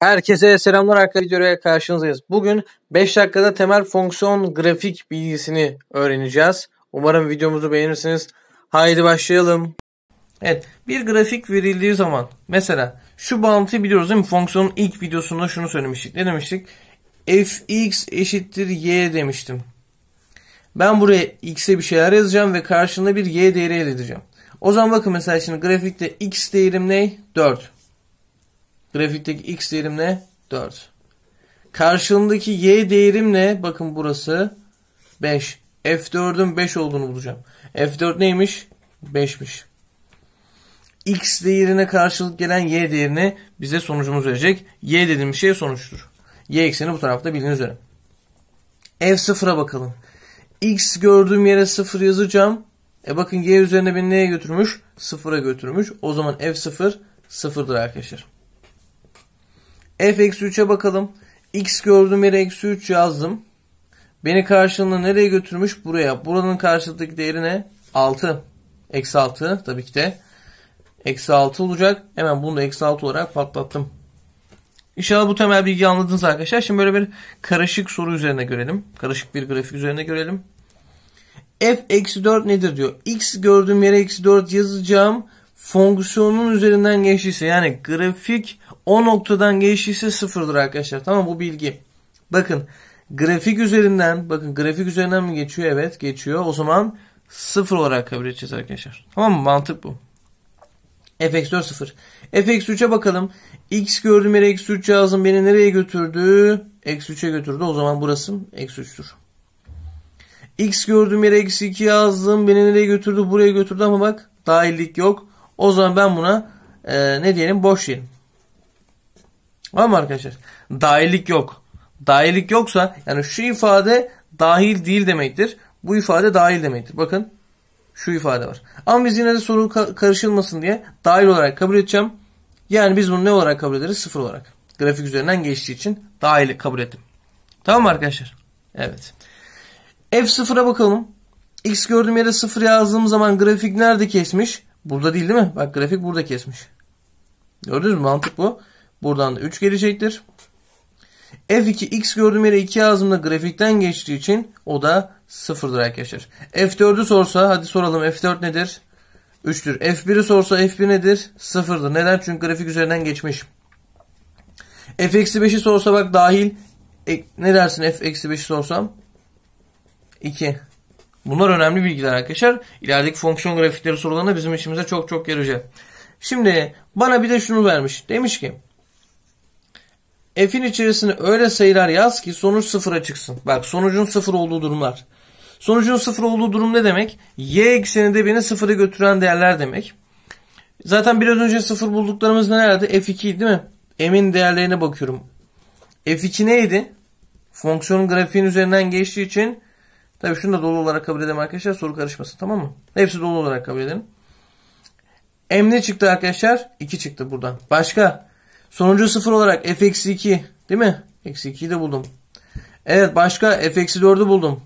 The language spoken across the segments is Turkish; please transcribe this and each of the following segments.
Herkese selamlar arkadaşlar videoya karşınızdayız. Bugün 5 dakikada temel fonksiyon grafik bilgisini öğreneceğiz. Umarım videomuzu beğenirsiniz. Haydi başlayalım. Evet bir grafik verildiği zaman mesela şu bağıntıyı biliyoruz değil mi? Fonksiyonun ilk videosunda şunu söylemiştik. Ne demiştik? fx eşittir y demiştim. Ben buraya x'e bir şeyler yazacağım ve karşında bir y değeri elde edeceğim. O zaman bakın mesela şimdi grafikte x değerim ne? 4. Grafikteki x değerim ne? 4. Karşılığındaki y değerim ne? Bakın burası 5. F4'ün 5 olduğunu bulacağım. F4 neymiş? 5'miş. X değerine karşılık gelen Y değerini bize sonucumuz verecek. Y dediğim şey sonuçtur. Y ekseni bu tarafta bildiğiniz üzere. F0'a bakalım. X gördüğüm yere 0 yazacağım. E bakın Y üzerine beni neye götürmüş? 0'a götürmüş. O zaman F0 sıfırdır arkadaşlar f eksi 3'e bakalım. x gördüğüm yere eksi 3 yazdım. Beni karşılığında nereye götürmüş? Buraya. Buranın karşılık değeri ne? 6. Eksi 6 tabii ki de. Eksi 6 olacak. Hemen bunu da eksi 6 olarak patlattım. İnşallah bu temel bilgiyi anladınız arkadaşlar. Şimdi böyle bir karışık soru üzerine görelim. Karışık bir grafik üzerine görelim. F eksi 4 nedir diyor. X gördüğüm yere eksi 4 yazacağım fonksiyonun üzerinden geçtiyse yani grafik o noktadan geçtiyse sıfırdır arkadaşlar. Tamam bu bilgi. Bakın grafik üzerinden bakın grafik üzerinden mi geçiyor? Evet geçiyor. O zaman sıfır olarak kabul edeceğiz arkadaşlar. Tamam mı? Mantık bu. fx4 sıfır. fx3'e bakalım. x gördüm yere x3 yazdım. Beni nereye götürdü? x3'e götürdü. O zaman burası x3'tür. x gördüm yere x2 yazdım. Beni nereye götürdü? Buraya götürdü ama bak dahillik yok. O zaman ben buna e, ne diyelim boş diyelim. Var mı arkadaşlar? Dahillik yok. Dahillik yoksa yani şu ifade dahil değil demektir. Bu ifade dahil demektir. Bakın şu ifade var. Ama biz yine de soru karışılmasın diye dahil olarak kabul edeceğim. Yani biz bunu ne olarak kabul ederiz? Sıfır olarak. Grafik üzerinden geçtiği için dahil kabul ettim. Tamam mı arkadaşlar? Evet. F0'a bakalım. X gördüğüm yere sıfır yazdığım zaman grafik nerede kesmiş? Burada değil değil mi? Bak grafik burada kesmiş. Gördünüz mü? Mantık bu. Buradan da 3 gelecektir. F2 X gördüğüm yere 2 ağzımda grafikten geçtiği için o da 0'dır arkadaşlar. F4'ü sorsa hadi soralım F4 nedir? 3'tür. F1'i sorsa F1 nedir? 0'dır. Neden? Çünkü grafik üzerinden geçmiş. F-5'i sorsa bak dahil. E, ne dersin F-5'i sorsam? 2. Bunlar önemli bilgiler arkadaşlar. İlerideki fonksiyon grafikleri sorularında bizim işimize çok çok yarayacak. Şimdi bana bir de şunu vermiş. Demiş ki f'in içerisine öyle sayılar yaz ki sonuç sıfıra çıksın. Bak sonucun sıfır olduğu durumlar. Sonucun sıfır olduğu durum ne demek? Y ekseninde beni sıfıra götüren değerler demek. Zaten biraz önce sıfır bulduklarımız nelerdi? F2 değil mi? M'in değerlerine bakıyorum. F2 neydi? Fonksiyonun grafiğin üzerinden geçtiği için Tabii şunu da dolu olarak kabul edelim arkadaşlar. Soru karışmasın tamam mı? Hepsi dolu olarak kabul edelim. M ne çıktı arkadaşlar? 2 çıktı buradan. Başka? Sonuncu 0 olarak f eksi 2 değil mi? Eksi 2'yi de buldum. Evet başka f eksi 4'ü buldum.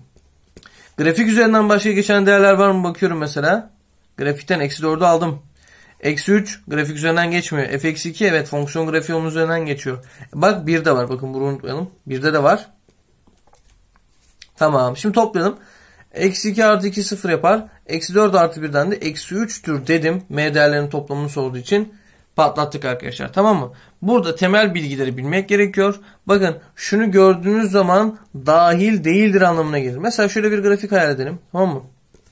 Grafik üzerinden başka geçen değerler var mı bakıyorum mesela. Grafikten eksi 4'ü aldım. Eksi 3 grafik üzerinden geçmiyor. f eksi 2 evet fonksiyon grafiği onun üzerinden geçiyor. Bak 1 de var bakın bunu unutmayalım. 1'de de var. Tamam. Şimdi toplayalım. Eksi 2 artı 2 sıfır yapar. Eksi 4 artı 1'den de eksi 3'tür dedim. M değerlerinin toplamını sorduğu için patlattık arkadaşlar. Tamam mı? Burada temel bilgileri bilmek gerekiyor. Bakın şunu gördüğünüz zaman dahil değildir anlamına gelir. Mesela şöyle bir grafik hayal edelim. Tamam mı?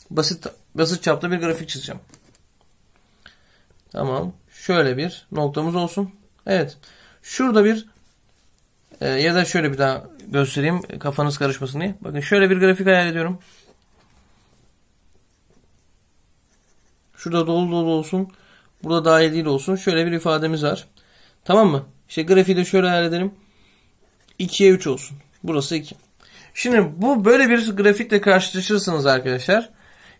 Basit basit çapta bir grafik çizeceğim. Tamam. Şöyle bir noktamız olsun. Evet. Şurada bir e, ya da şöyle bir daha göstereyim kafanız karışmasın diye. Bakın şöyle bir grafik hayal ediyorum. Şurada dolu dolu olsun. Burada dahil değil olsun. Şöyle bir ifademiz var. Tamam mı? İşte grafiği de şöyle hayal edelim. 2'ye 3 olsun. Burası 2. Şimdi bu böyle bir grafikle karşılaşırsınız arkadaşlar.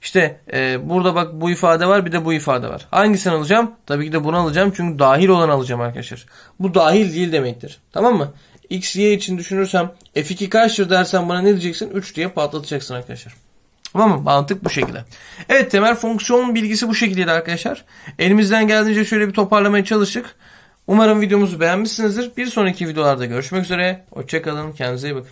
İşte e, burada bak bu ifade var bir de bu ifade var. Hangisini alacağım? Tabii ki de bunu alacağım çünkü dahil olan alacağım arkadaşlar. Bu dahil değil demektir. Tamam mı? X, Y için düşünürsem F2 kaçtır dersen bana ne diyeceksin? 3 diye patlatacaksın arkadaşlar. Tamam mı? Mantık bu şekilde. Evet temel fonksiyon bilgisi bu şekildeydi arkadaşlar. Elimizden geldiğince şöyle bir toparlamaya çalıştık. Umarım videomuzu beğenmişsinizdir. Bir sonraki videolarda görüşmek üzere. Hoşçakalın. Kendinize iyi bakın.